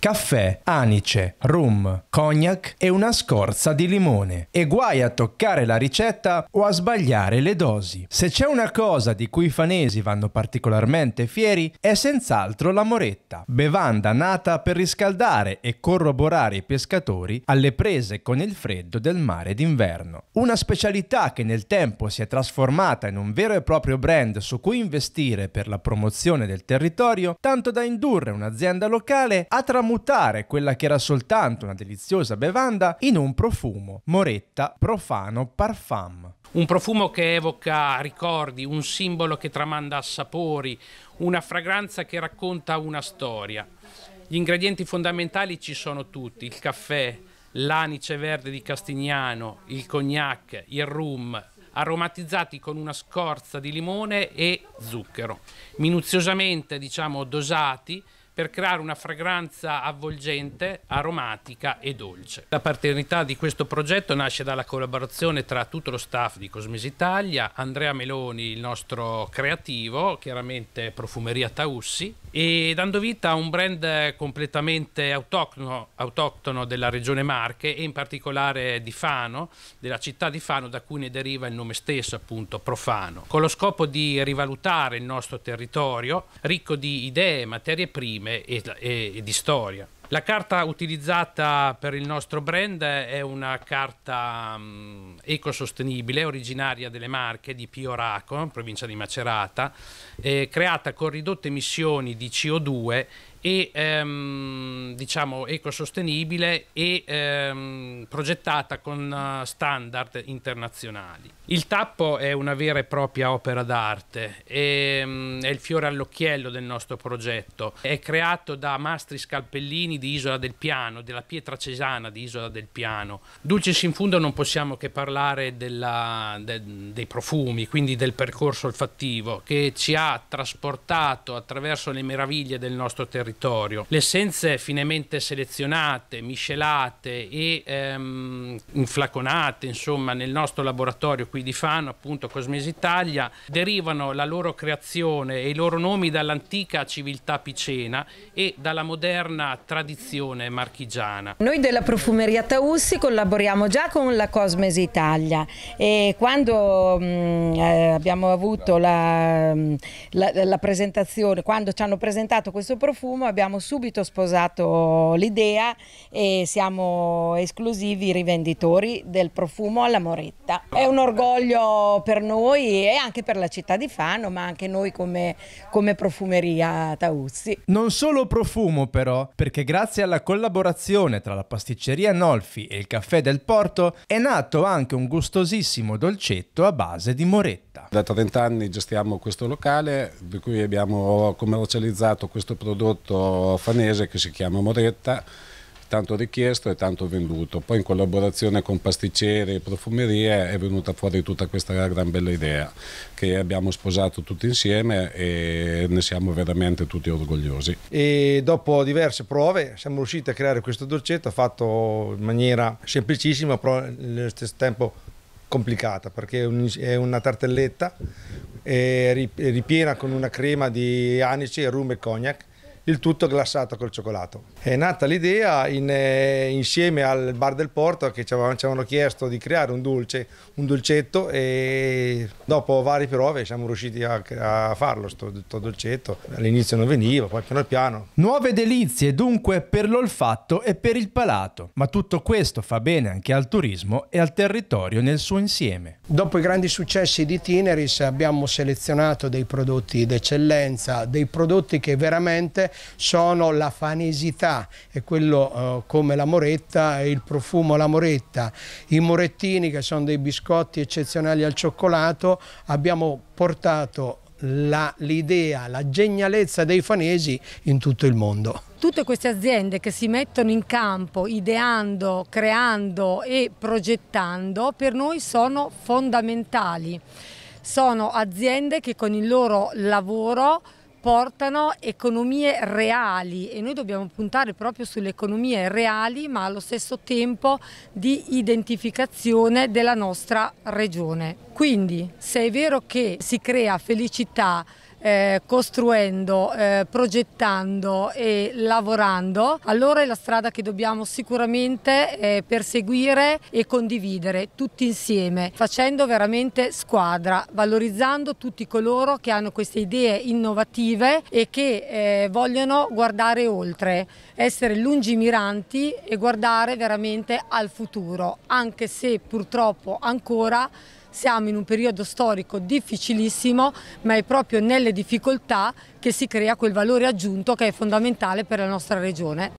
caffè, anice, rum, cognac e una scorza di limone. E guai a toccare la ricetta o a sbagliare le dosi. Se c'è una cosa di cui i fanesi vanno particolarmente fieri è senz'altro la moretta, bevanda nata per riscaldare e corroborare i pescatori alle prese con il freddo del mare d'inverno. Una specialità che nel tempo si è trasformata in un vero e proprio brand su cui investire per la promozione del territorio, tanto da indurre un'azienda locale a tramontare tramutare quella che era soltanto una deliziosa bevanda in un profumo, Moretta Profano Parfum. Un profumo che evoca ricordi, un simbolo che tramanda sapori, una fragranza che racconta una storia. Gli ingredienti fondamentali ci sono tutti, il caffè, l'anice verde di Castignano, il cognac, il rum, aromatizzati con una scorza di limone e zucchero, minuziosamente diciamo dosati per creare una fragranza avvolgente, aromatica e dolce. La paternità di questo progetto nasce dalla collaborazione tra tutto lo staff di Cosmesi Italia, Andrea Meloni, il nostro creativo, chiaramente Profumeria Taussi, e dando vita a un brand completamente autoctono, autoctono, della regione Marche e in particolare di Fano, della città di Fano da cui ne deriva il nome stesso appunto Profano, con lo scopo di rivalutare il nostro territorio ricco di idee, materie prime e, e, e di storia. La carta utilizzata per il nostro brand è una carta um, ecosostenibile, originaria delle Marche di Pio Pioraco, provincia di Macerata, eh, creata con ridotte emissioni di CO2 e ehm, diciamo ecosostenibile e ehm, progettata con eh, standard internazionali. Il tappo è una vera e propria opera d'arte, è, ehm, è il fiore all'occhiello del nostro progetto, è creato da mastri scalpellini di Isola del Piano, della pietra cesana di Isola del Piano. Dulcis in fundo non possiamo che parlare della, de, dei profumi, quindi del percorso olfattivo che ci ha trasportato attraverso le meraviglie del nostro territorio territorio. Le essenze finemente selezionate, miscelate e ehm, inflaconate, insomma, nel nostro laboratorio qui di Fano, appunto Cosmes Italia, derivano la loro creazione e i loro nomi dall'antica civiltà picena e dalla moderna tradizione marchigiana. Noi della profumeria Taussi collaboriamo già con la Cosmes Italia e quando mh, mm, eh, abbiamo avuto la, mm, la, la presentazione, quando ci hanno presentato questo profumo profumo abbiamo subito sposato l'idea e siamo esclusivi rivenditori del profumo alla Moretta. È un orgoglio per noi e anche per la città di Fano, ma anche noi come, come profumeria Tauzzi. Non solo profumo però, perché grazie alla collaborazione tra la pasticceria Nolfi e il caffè del Porto è nato anche un gustosissimo dolcetto a base di Moretta. Da 30 anni gestiamo questo locale, di cui abbiamo commercializzato questo prodotto prodotto fanese che si chiama Moretta, tanto richiesto e tanto venduto. Poi in collaborazione con pasticceri e profumerie è venuta fuori tutta questa gran bella idea che abbiamo sposato tutti insieme e ne siamo veramente tutti orgogliosi. E dopo diverse prove siamo riusciti a creare questo dolcetto fatto in maniera semplicissima però nello stesso tempo complicata perché è una tartelletta ripiena con una crema di anice, rum e cognac il tutto glassato col cioccolato. È nata l'idea in, eh, insieme al bar del Porto che ci avevano, ci avevano, chiesto di creare un dolce, un dolcetto e dopo varie prove siamo riusciti a, a farlo, questo dolcetto. All'inizio non veniva, poi piano piano. Nuove delizie dunque per l'olfatto e per il palato, ma tutto questo fa bene anche al turismo e al territorio nel suo insieme. Dopo i grandi successi di Tineris abbiamo selezionato dei prodotti d'eccellenza, dei prodotti che veramente sono la fanesità e quello eh, come la moretta, il profumo alla moretta, i morettini che sono dei biscotti eccezionali al cioccolato, abbiamo portato l'idea, la, la genialezza dei fanesi in tutto il mondo. Tutte queste aziende che si mettono in campo ideando, creando e progettando per noi sono fondamentali. Sono aziende che con il loro lavoro portano economie reali e noi dobbiamo puntare proprio sulle economie reali ma allo stesso tempo di identificazione della nostra regione. Quindi se è vero che si crea felicità, eh, costruendo, eh, progettando e lavorando, allora è la strada che dobbiamo sicuramente eh, perseguire e condividere tutti insieme, facendo veramente squadra, valorizzando tutti coloro che hanno queste idee innovative e che eh, vogliono guardare oltre, essere lungimiranti e guardare veramente al futuro, anche se purtroppo ancora siamo in un periodo storico difficilissimo, ma è proprio nelle difficoltà che si crea quel valore aggiunto che è fondamentale per la nostra regione.